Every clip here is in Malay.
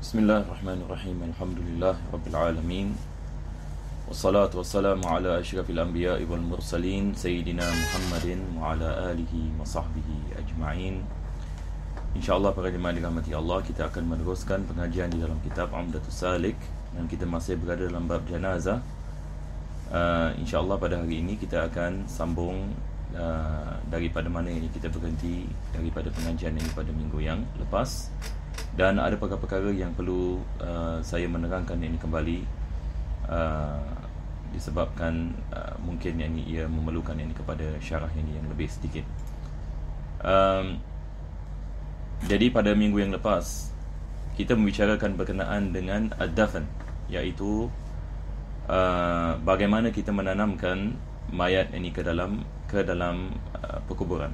بسم الله الرحمن الرحيم الحمد لله رب العالمين والصلاة والسلام على أشرف الأنبياء والمرسلين سيدنا محمد وعلى آله وصحبه أجمعين إن شاء الله بعد Allah kita akan meneruskan pengajian di dalam kitab Amdatul Salik dan kita masih berada dalam bab jenazah. Uh, InsyaAllah pada hari ini kita akan sambung uh, daripada mana ini kita berhenti daripada pengajian ini pada minggu yang lepas dan ada perkara-perkara yang perlu uh, saya menerangkan ini kembali uh, disebabkan uh, mungkin yang ini ia memerlukan ini kepada syarah ini yang lebih sedikit. Um, jadi pada minggu yang lepas kita membicarakan berkenaan dengan ad yaitu uh, bagaimana kita menanamkan mayat ini ke dalam ke dalam uh, perkuburan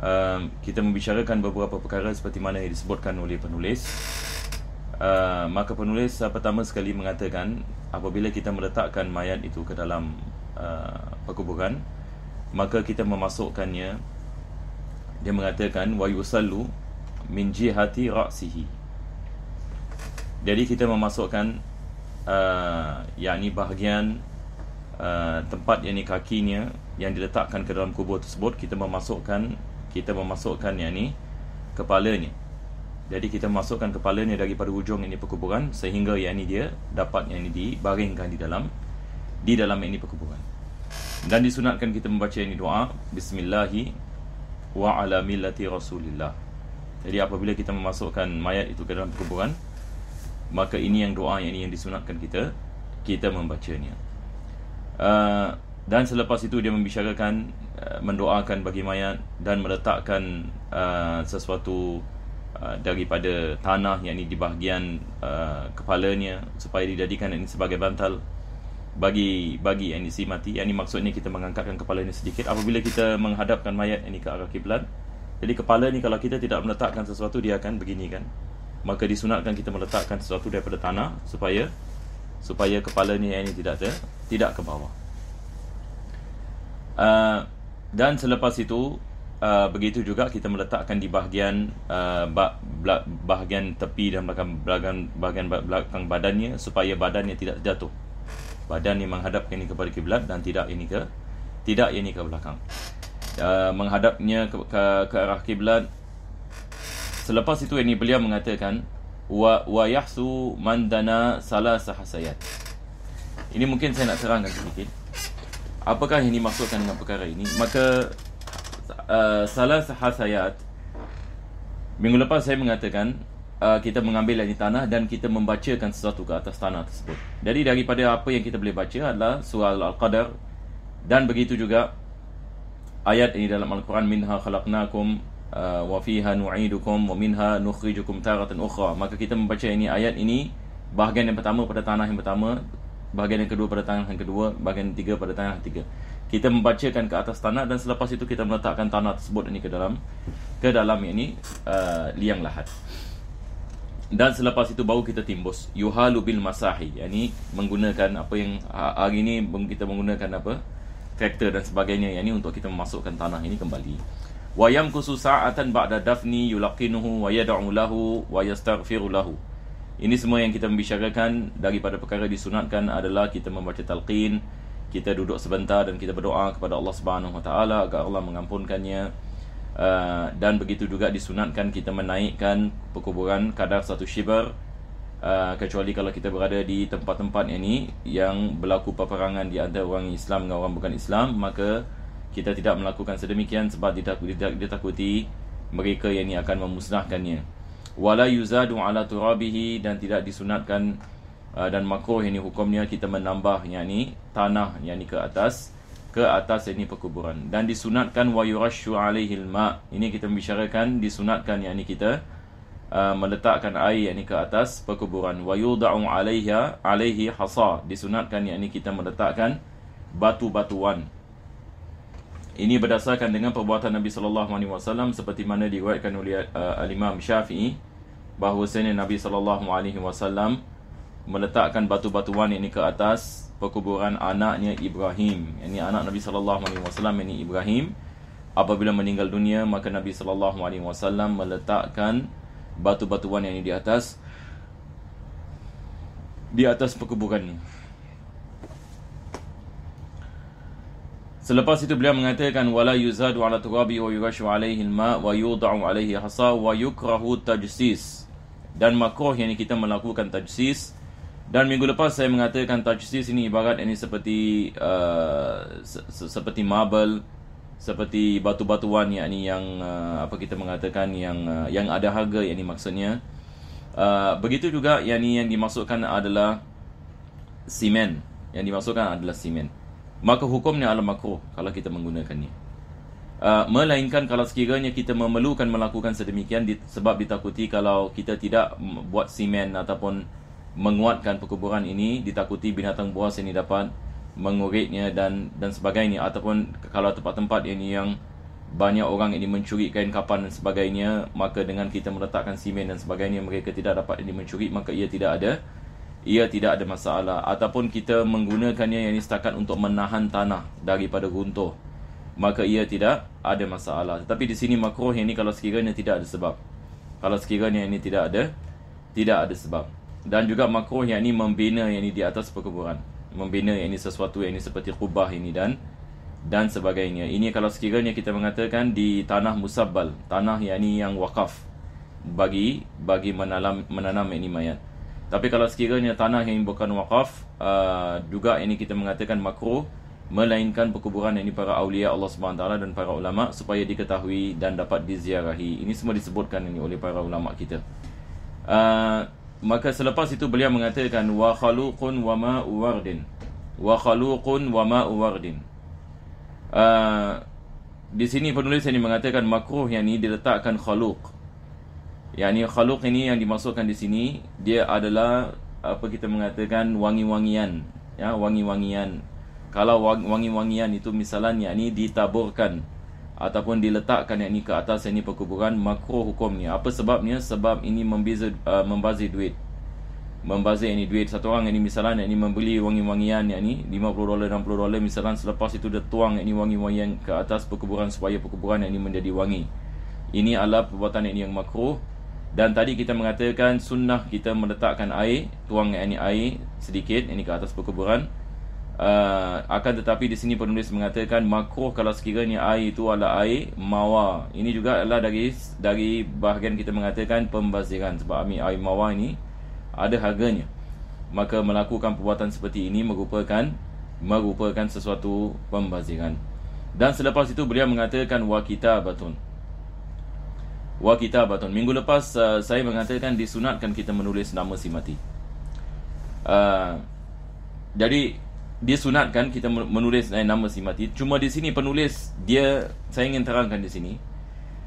um, kita membicarakan beberapa perkara seperti mana yang disebutkan oleh penulis uh, maka penulis uh, pertama sekali mengatakan apabila kita meletakkan mayat itu ke dalam uh, perkuburan maka kita memasukkannya dia mengatakan wa yusallu min jihati ra'sihi jadi kita memasukkan uh, yakni bahagian uh, tempat yang ini kakinya yang diletakkan ke dalam kubur tersebut kita memasukkan kita memasukkan yang ni kepala ni. Jadi kita masukkan kepala ni daripada hujung ini perkuburan sehingga yang ni dia dapat yang ini dibaringkan di dalam di dalam ini perkuburan. Dan disunatkan kita membaca ini doa Bismillahi wa ala millati rasulillah. Jadi apabila kita memasukkan mayat itu ke dalam perkuburan maka ini yang doa yang ini yang disunatkan kita kita membacanya. Uh, dan selepas itu dia membicarakan Uh, mendoakan bagi mayat dan meletakkan uh, sesuatu uh, daripada tanah yang ini di bahagian uh, kepalanya supaya dijadikan ini sebagai bantal bagi bagi yang ini si mati yang ini maksudnya kita mengangkatkan kepala ini sedikit apabila kita menghadapkan mayat ini ke arah kiblat jadi kepala ini kalau kita tidak meletakkan sesuatu dia akan begini kan maka disunatkan kita meletakkan sesuatu daripada tanah supaya supaya kepala ini yang ini tidak ter, tidak ke bawah uh, dan selepas itu uh, begitu juga kita meletakkan di bahagian uh, bahagian tepi dan belakang bahagian, bahagian belakang badannya supaya badannya tidak jatuh. Badan yang menghadap ini kepada kiblat dan tidak ini ke tidak ini ke belakang. Uh, menghadapnya ke, ke, ke arah kiblat. Selepas itu ini beliau mengatakan wa wa yahsu mandana salasa hasayat. Ini mungkin saya nak terangkan sedikit. Apakah yang dimaksudkan dengan perkara ini? Maka uh, salah sahasayat minggu lepas saya mengatakan uh, kita mengambil lagi tanah dan kita membacakan sesuatu ke atas tanah tersebut. Jadi daripada apa yang kita boleh baca adalah surah Al-Qadar dan begitu juga ayat ini dalam Al-Quran minha khalaqnakum uh, wa fiha nu'idukum wa minha nukhrijukum taratan ukhra. Maka kita membaca ini ayat ini bahagian yang pertama pada tanah yang pertama bahagian yang kedua pada tangan yang kedua, bahagian yang tiga pada tangan yang tiga. Kita membacakan ke atas tanah dan selepas itu kita meletakkan tanah tersebut ini ke dalam ke dalam ini uh, liang lahat. Dan selepas itu baru kita timbus yuhalu bil masahi. Yang ini menggunakan apa yang ha-, hari ini kita menggunakan apa? traktor dan sebagainya yang ini untuk kita memasukkan tanah ini kembali. Wayam kususa'atan ba'da dafni yulaqinuhu wa yad'u lahu wa yastaghfiru lahu. Ini semua yang kita membicarakan daripada perkara disunatkan adalah kita membaca talqin, kita duduk sebentar dan kita berdoa kepada Allah Subhanahu Wa Taala agar Allah mengampunkannya. Uh, dan begitu juga disunatkan kita menaikkan perkuburan kadar satu shibar, uh, kecuali kalau kita berada di tempat-tempat ini yang berlaku peperangan di antara orang Islam dengan orang bukan Islam maka kita tidak melakukan sedemikian sebab ditakuti, ditakuti mereka yang ini akan memusnahkannya wala yuzadu ala turabihi dan tidak disunatkan uh, dan makruh ini hukumnya kita menambah yakni tanah yakni ke atas ke atas ini perkuburan dan disunatkan wa yurashu alaihi alma ini kita membicarakan disunatkan yakni kita uh, meletakkan air yakni ke atas perkuburan wa yudau alaiha alaihi hasa disunatkan yakni kita meletakkan batu-batuan ini berdasarkan dengan perbuatan Nabi sallallahu alaihi wasallam seperti mana diriwayatkan oleh uh, al-Imam Syafi'i bahawa bahawasanya Nabi sallallahu alaihi wasallam meletakkan batu-batuan ini ke atas perkuburan anaknya Ibrahim. Ini anak Nabi sallallahu alaihi wasallam ini Ibrahim. Apabila meninggal dunia maka Nabi sallallahu alaihi wasallam meletakkan batu-batuan yang ini di atas di atas perkuburan ini. Selepas itu beliau mengatakan wala yuzadu ala turabi wa yurashu alaihi al-ma' wa yudau alaihi hasa wa yukrahu tajsis dan makoh yang kita melakukan tajsis dan minggu lepas saya mengatakan tajsis ini ibarat ini seperti uh, se- seperti marble seperti batu-batuan yakni yang uh, apa kita mengatakan yang uh, yang ada harga ini maksudnya uh, begitu juga yang ini yang dimasukkan adalah simen yang dimasukkan adalah simen maka hukumnya al makruh kalau kita menggunakannya Uh, melainkan kalau sekiranya kita memerlukan melakukan sedemikian di, sebab ditakuti kalau kita tidak buat simen ataupun menguatkan perkuburan ini ditakuti binatang buas ini dapat menguritnya dan dan sebagainya ataupun kalau tempat-tempat ini yang banyak orang ini mencuri kain kapan dan sebagainya maka dengan kita meletakkan simen dan sebagainya mereka tidak dapat ini mencuri maka ia tidak ada ia tidak ada masalah ataupun kita menggunakannya yang ini setakat untuk menahan tanah daripada runtuh maka ia tidak ada masalah. Tetapi di sini makruh ini kalau sekiranya tidak ada sebab. Kalau sekiranya ini tidak ada, tidak ada sebab. Dan juga makruh yang ini membina yang ini di atas perkuburan. Membina yang ini sesuatu yang ini seperti kubah ini dan dan sebagainya. Ini kalau sekiranya kita mengatakan di tanah musabbal, tanah yang ini yang wakaf bagi bagi menanam menanam ini mayat. Tapi kalau sekiranya tanah yang bukan wakaf, uh, juga ini kita mengatakan makruh melainkan perkuburan ini para aulia Allah SWT dan para ulama supaya diketahui dan dapat diziarahi. Ini semua disebutkan ini oleh para ulama kita. Uh, maka selepas itu beliau mengatakan wa khaluqun wa ma uwardin. Wa khaluqun wa ma uwardin. Uh, di sini penulis ini mengatakan makruh yang ini diletakkan khaluq. Yang ini khaluq ini yang dimasukkan di sini dia adalah apa kita mengatakan wangi-wangian ya wangi-wangian kalau wangi-wangian itu misalan yakni ditaburkan ataupun diletakkan yakni ke atas ini perkuburan makruh hukumnya apa sebabnya sebab ini membazir uh, membazir duit membazir ini duit satu orang yakni misalan yakni membeli wangi-wangian yakni 50 dolar 60 dolar misalan selepas itu dia tuang yakni wangi-wangian ke atas perkuburan supaya perkuburan yakni menjadi wangi ini adalah perbuatan yakni yang makruh dan tadi kita mengatakan sunnah kita meletakkan air, tuang yang air sedikit ini ke atas perkuburan. Uh, akan tetapi di sini penulis mengatakan makruh kalau sekiranya air itu adalah air mawa. Ini juga adalah dari dari bahagian kita mengatakan pembaziran sebab amin air mawa ini ada harganya. Maka melakukan perbuatan seperti ini merupakan merupakan sesuatu pembaziran. Dan selepas itu beliau mengatakan wa kitabatun. Wa kitabatun. Minggu lepas uh, saya mengatakan disunatkan kita menulis nama si mati. Uh, jadi dia sunatkan kita menulis eh, nama si mati. Cuma di sini penulis dia saya ingin terangkan di sini.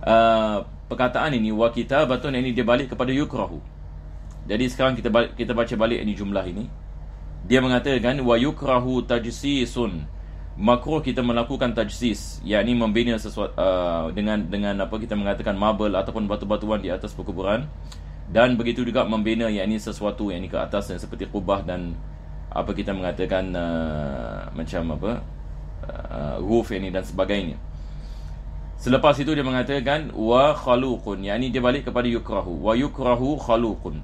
Uh, perkataan ini wa kitabatun ini dia balik kepada yukrahu. Jadi sekarang kita balik, kita baca balik ini jumlah ini. Dia mengatakan wa yukrahu tajsisun. Makro kita melakukan tajsis, yakni membina sesuatu uh, dengan dengan apa kita mengatakan marble ataupun batu-batuan di atas perkuburan dan begitu juga membina yakni sesuatu ini ke atas seperti kubah dan apa kita mengatakan uh, macam apa uh, roof ini dan sebagainya. Selepas itu dia mengatakan wa khaluqun yakni dia balik kepada yukrahu wa yukrahu khaluqun.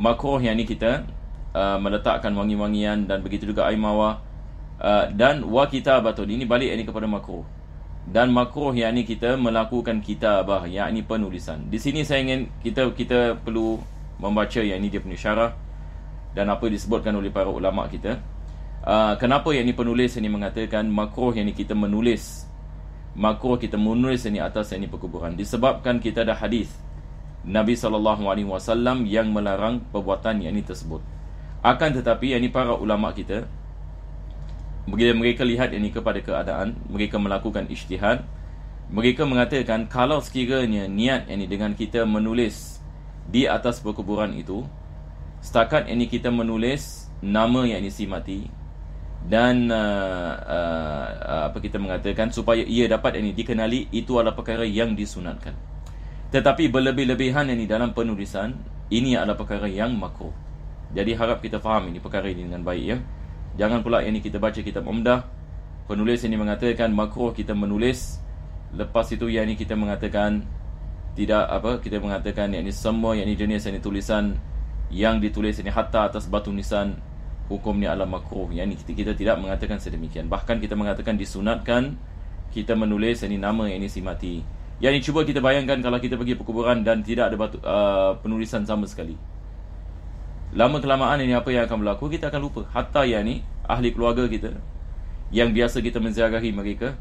Makruh yakni kita uh, meletakkan wangi-wangian dan begitu juga air mawar uh, dan wa kitabatun ini balik ini kepada makruh. Dan makruh yakni kita melakukan kitabah yakni penulisan. Di sini saya ingin kita kita perlu membaca yakni dia punya syarah dan apa disebutkan oleh para ulama kita uh, kenapa yang ini penulis ini mengatakan makruh yang ini kita menulis makruh kita menulis ini atas ini perkuburan disebabkan kita ada hadis Nabi sallallahu alaihi wasallam yang melarang perbuatan yang ini tersebut akan tetapi yang ini para ulama kita bila mereka lihat ini kepada keadaan mereka melakukan ijtihad mereka mengatakan kalau sekiranya niat ini dengan kita menulis di atas perkuburan itu setakat ini kita menulis nama yang ini si mati dan uh, uh, uh, apa kita mengatakan supaya ia dapat ini dikenali itu adalah perkara yang disunatkan tetapi berlebih-lebihan ini dalam penulisan ini adalah perkara yang makro jadi harap kita faham ini perkara ini dengan baik ya jangan pula ini kita baca kitab umdah penulis ini mengatakan makro kita menulis lepas itu yang ini kita mengatakan tidak apa kita mengatakan yang ini semua yang ini jenis yang ini tulisan yang ditulis ini hatta atas batu nisan hukumnya adalah makruh yang ini kita, kita tidak mengatakan sedemikian bahkan kita mengatakan disunatkan kita menulis ini nama yang ini si mati yang ini cuba kita bayangkan kalau kita pergi perkuburan dan tidak ada batu, uh, penulisan sama sekali lama kelamaan ini apa yang akan berlaku kita akan lupa hatta yang ini ahli keluarga kita yang biasa kita menziarahi mereka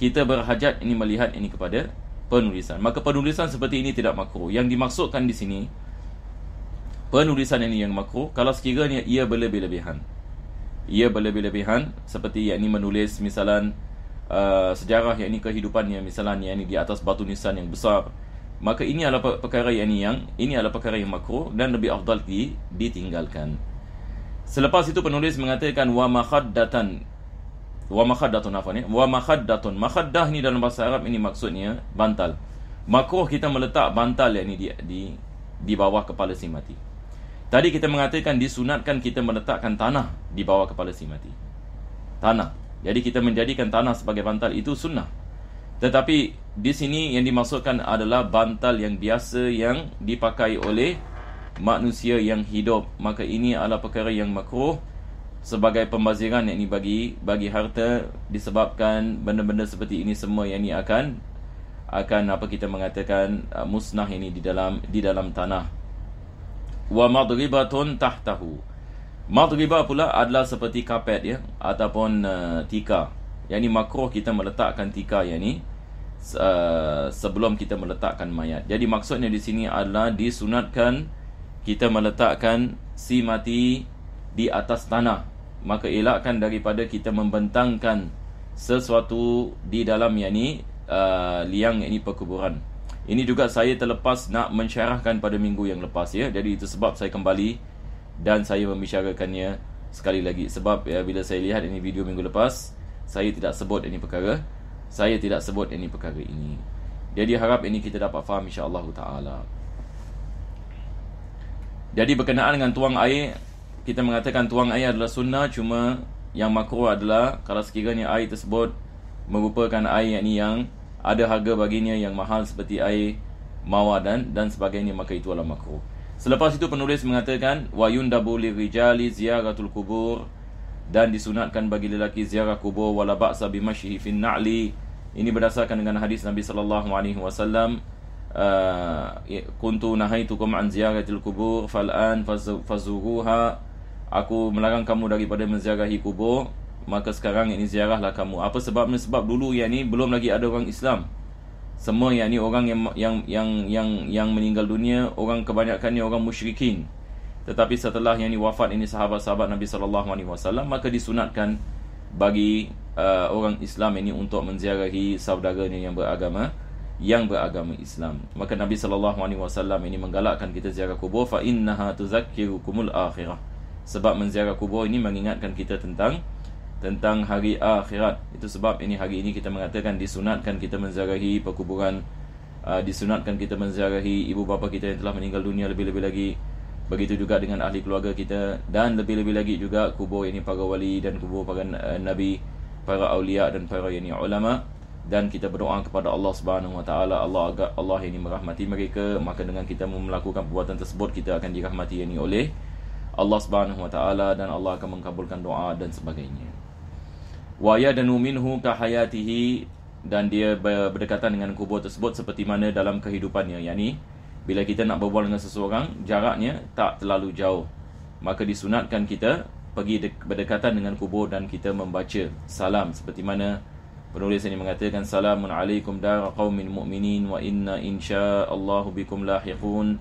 kita berhajat ini melihat ini kepada penulisan maka penulisan seperti ini tidak makruh yang dimaksudkan di sini penulisan ini yang makruh kalau sekiranya ia berlebih-lebihan. Ia berlebih-lebihan seperti yang ini menulis misalan uh, sejarah yakni kehidupan yang misalan ini di atas batu nisan yang besar. Maka ini adalah perkara yakni yang ini adalah perkara yang makruh dan lebih afdal di, ditinggalkan. Selepas itu penulis mengatakan wa mahaddatan wa mahaddatun afani wa mahaddatun mahaddah ni dalam bahasa Arab ini maksudnya bantal. Makruh kita meletak bantal yang ini di, di di bawah kepala si mati. Tadi kita mengatakan disunatkan kita meletakkan tanah di bawah kepala si mati. Tanah. Jadi kita menjadikan tanah sebagai bantal itu sunnah. Tetapi di sini yang dimaksudkan adalah bantal yang biasa yang dipakai oleh manusia yang hidup. Maka ini adalah perkara yang makruh sebagai pembaziran yang ini bagi bagi harta disebabkan benda-benda seperti ini semua yang ini akan akan apa kita mengatakan uh, musnah ini di dalam di dalam tanah wa madribatun tahtahu madriba pula adalah seperti kapet ya ataupun uh, tika yang ni makruh kita meletakkan tika yang ni uh, sebelum kita meletakkan mayat jadi maksudnya di sini adalah disunatkan kita meletakkan si mati di atas tanah maka elakkan daripada kita membentangkan sesuatu di dalam yang ni uh, liang yang ni perkuburan ini juga saya terlepas nak mensyarahkan pada minggu yang lepas ya. Jadi itu sebab saya kembali dan saya membicarakannya sekali lagi sebab ya, bila saya lihat ini video minggu lepas, saya tidak sebut ini perkara. Saya tidak sebut ini perkara ini. Jadi harap ini kita dapat faham insya-Allah taala. Jadi berkenaan dengan tuang air, kita mengatakan tuang air adalah sunnah cuma yang makruh adalah kalau sekiranya air tersebut merupakan air yang yang ada harga baginya yang mahal seperti air mawar dan dan sebagainya maka itu adalah makruh. Selepas itu penulis mengatakan wa yundabu li rijali ziyaratul kubur dan disunatkan bagi lelaki ziarah kubur wala ba'sa bi mashyi fi na'li. Ini berdasarkan dengan hadis Nabi sallallahu alaihi wasallam eh, kuntu nahaitukum an ziyaratil kubur fal an fazuruha aku melarang kamu daripada menziarahi kubur maka sekarang ini ziarahlah kamu apa sebabnya sebab dulu yang ni belum lagi ada orang Islam semua yang ni orang yang yang yang yang yang meninggal dunia orang kebanyakannya orang musyrikin tetapi setelah yang ni wafat ini sahabat-sahabat Nabi saw, maka disunatkan bagi uh, orang Islam ini untuk menziarahi saudaranya yang beragama yang beragama Islam. Maka Nabi sallallahu alaihi wasallam ini menggalakkan kita ziarah kubur fa innaha tuzakkirukumul akhirah. Sebab menziarah kubur ini mengingatkan kita tentang tentang hari akhirat. Itu sebab ini hari ini kita mengatakan disunatkan kita menziarahi perkuburan, uh, disunatkan kita menziarahi ibu bapa kita yang telah meninggal dunia lebih-lebih lagi. Begitu juga dengan ahli keluarga kita dan lebih-lebih lagi juga kubur ini para wali dan kubur para uh, nabi, para aulia dan para yang ulama dan kita berdoa kepada Allah Subhanahu Wa Taala Allah agar Allah ini merahmati mereka maka dengan kita melakukan perbuatan tersebut kita akan dirahmati ini oleh Allah Subhanahu Wa Taala dan Allah akan mengkabulkan doa dan sebagainya waya danu minhu kahayatihi dan dia berdekatan dengan kubur tersebut seperti mana dalam kehidupannya yakni bila kita nak berbual dengan seseorang jaraknya tak terlalu jauh maka disunatkan kita pergi berdekatan dengan kubur dan kita membaca salam seperti mana penulis ini mengatakan salamun alaikum dar qaumin mu'minin wa inna insha insyaallah bikum lahiqun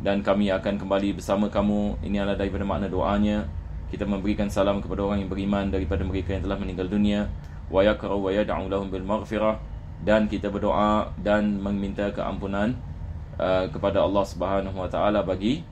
dan kami akan kembali bersama kamu ini adalah daripada makna doanya kita memberikan salam kepada orang yang beriman daripada mereka yang telah meninggal dunia wa yaqra'u wa yad'u lahum bil maghfirah dan kita berdoa dan meminta keampunan uh, kepada Allah Subhanahu wa taala bagi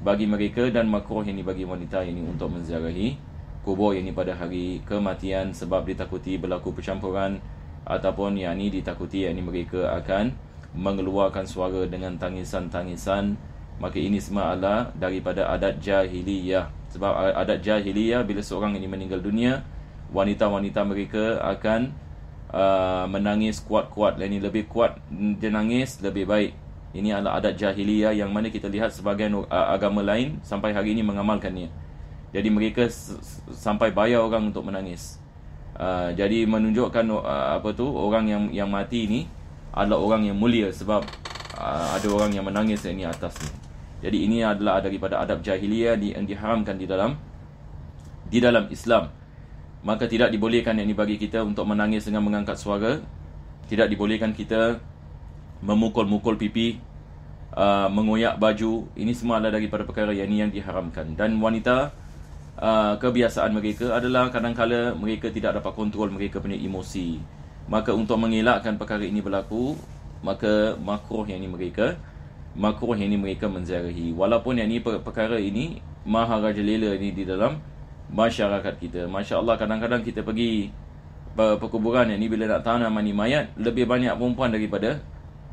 bagi mereka dan makruh ini bagi wanita ini untuk menziarahi kubur ini pada hari kematian sebab ditakuti berlaku percampuran ataupun yakni ditakuti yakni mereka akan mengeluarkan suara dengan tangisan-tangisan maka ini semua adalah daripada adat jahiliyah sebab adat jahiliyah bila seorang ini meninggal dunia wanita-wanita mereka akan uh, menangis kuat-kuat ini lebih kuat dia nangis lebih baik ini adalah adat jahiliyah yang mana kita lihat sebagai agama lain sampai hari ini mengamalkannya jadi mereka sampai bayar orang untuk menangis uh, jadi menunjukkan uh, apa tu orang yang yang mati ini adalah orang yang mulia sebab uh, ada orang yang menangis ini atasnya jadi ini adalah daripada adab jahiliyah yang diharamkan di dalam di dalam Islam. Maka tidak dibolehkan yang ini bagi kita untuk menangis dengan mengangkat suara. Tidak dibolehkan kita memukul-mukul pipi, uh, mengoyak baju. Ini semua adalah daripada perkara yang ini yang diharamkan. Dan wanita uh, kebiasaan mereka adalah kadang-kala mereka tidak dapat kontrol mereka punya emosi. Maka untuk mengelakkan perkara ini berlaku, maka makruh yang ini mereka makruh yang ini mereka menziarahi walaupun yang ini perkara ini maharaja lela ini di dalam masyarakat kita masya-Allah kadang-kadang kita pergi perkuburan yang ini bila nak tanam mani mayat lebih banyak perempuan daripada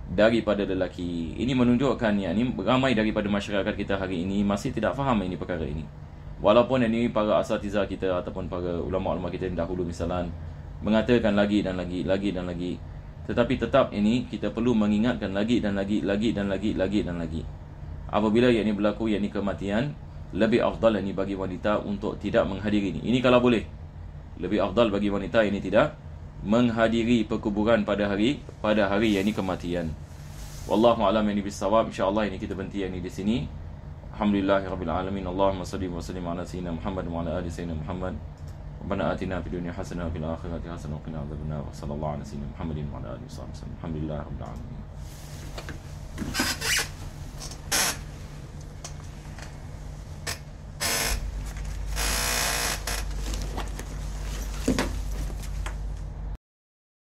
daripada lelaki ini menunjukkan yang ini ramai daripada masyarakat kita hari ini masih tidak faham ini perkara ini walaupun yang ini para asatiza kita ataupun para ulama-ulama kita yang dahulu misalan mengatakan lagi dan lagi lagi dan lagi tetapi tetap ini kita perlu mengingatkan lagi dan lagi lagi dan lagi lagi dan lagi. Apabila yang ini berlaku yang ini kematian lebih afdal ini bagi wanita untuk tidak menghadiri ini. Ini kalau boleh lebih afdal bagi wanita ini tidak menghadiri perkuburan pada hari pada hari yang ini kematian. Wallahu a'lam ini bisawab Allah ini kita berhenti yang ini di sini. Alhamdulillahirabbil alamin. Allahumma salli wa sallim ala sayyidina Muhammad wa ala ali sayyidina Muhammad. ربنا آتنا في الدنيا حسنة وفي الآخرة حسنة وقنا عذاب النار وصلى الله على سيدنا محمد وعلى آله وصحبه وسلم الحمد لله رب العالمين